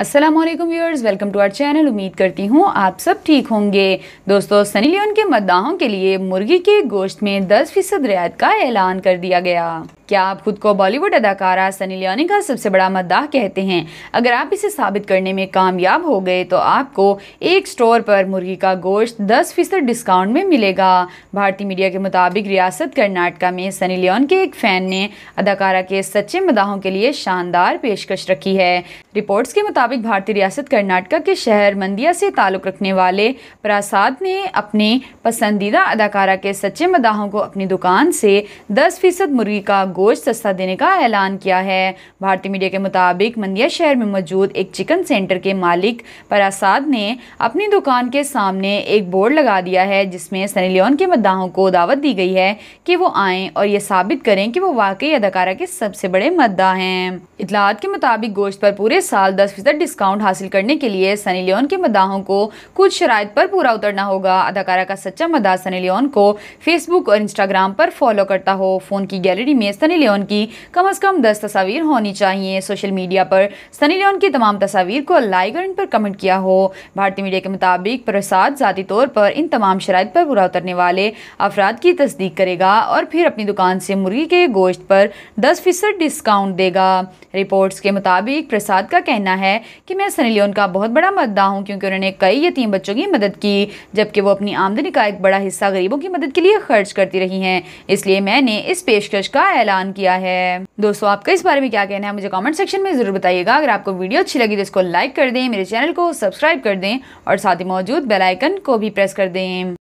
Aslam viewers welcome to our channel उम्मीद करती हूँ आप सब ठीक होंगे दोस्तों सनी लियोन के मद्दाहों के लिए मुर्गी के गोश्त में 10 फीसद रियायत का ऐलान कर दिया गया क्या आप खुद को बॉलीवुड अदाकारा सनी लियोनी का सबसे बड़ा मद्दाह कहते हैं अगर आप इसे साबित करने में कामयाब हो गए तो आपको एक स्टोर पर मुर्गी का गोश्त दस फीसद डिस्काउंट में मिलेगा भारतीय मीडिया के मुताबिक रियासत कर्नाटका में सनी लियोन के एक फ़ैन ने अदाकारा के सच्चे मदाहों के लिए शानदार पेशकश रखी है रिपोर्ट्स के मुताबिक भारतीय रियासत कर्नाटका के शहर मंदिया से ताल्लुक़ रखने वाले प्रासाद ने अपने पसंदीदा अदाकारा के सच्चे मदाहों को अपनी दुकान से दस फीसद मुर्गी का गोश्त सस्ता देने का ऐलान किया है भारतीय मीडिया के मुताबिक मंदिया शहर में मौजूद एक चिकन सेंटर के मालिक परासाद ने अपनी दुकान के सामने एक बोर्ड लगा दिया है जिसमें सनी लियोन के मद्दाहों को दावत दी गई है कि वो आएं और ये साबित करें कि वो वाकई अदाकारा के सबसे बड़े मद्दा हैं इतलात के मुताबिक गोश्त पर पूरे साल दस फीसद डिस्काउंट हासिल करने के लिए सनी लियोन के मद्दाहों को कुछ शराय पर पूरा उतरना होगा अदाकारा का सच्चा मद्दा सनी लियोन को फेसबुक और इंस्टाग्राम पर फॉलो करता हो फ़ोन की गैलरी में सनी लियोन की कम अज़ कम दस तस्वीर होनी चाहिए सोशल मीडिया पर सनी लियोन की तमाम तस्वीर को लाइक और इन पर कमेंट किया हो भारतीय मीडिया के मुताबिक प्रसाद ज़ाती तौर पर इन तमाम शराय पर बुरा उतरने वाले अफराद की तस्दीक करेगा और फिर अपनी दुकान से मुर्गी के गोश्त पर दस फीसद डिस्काउंट देगा रिपोर्ट्स के मुताबिक प्रसाद का कहना है कि मैं सनी लियोन का बहुत बड़ा मद्दा हूँ क्योंकि उन्होंने कई यतीम बच्चों की मदद की जबकि वो अपनी आमदनी का एक बड़ा हिस्सा गरीबों की मदद के लिए खर्च करती रही हैं इसलिए मैंने इस पेशकश का ऐलान ऐलान किया है दोस्तों आपका इस बारे में क्या कहना है मुझे कॉमेंट सेक्शन में जरूर बताइएगा अगर आपको वीडियो अच्छी लगी तो इसको लाइक कर दें मेरे चैनल को सब्सक्राइब कर दें और साथ ही मौजूद बेलाइकन को भी प्रेस कर दें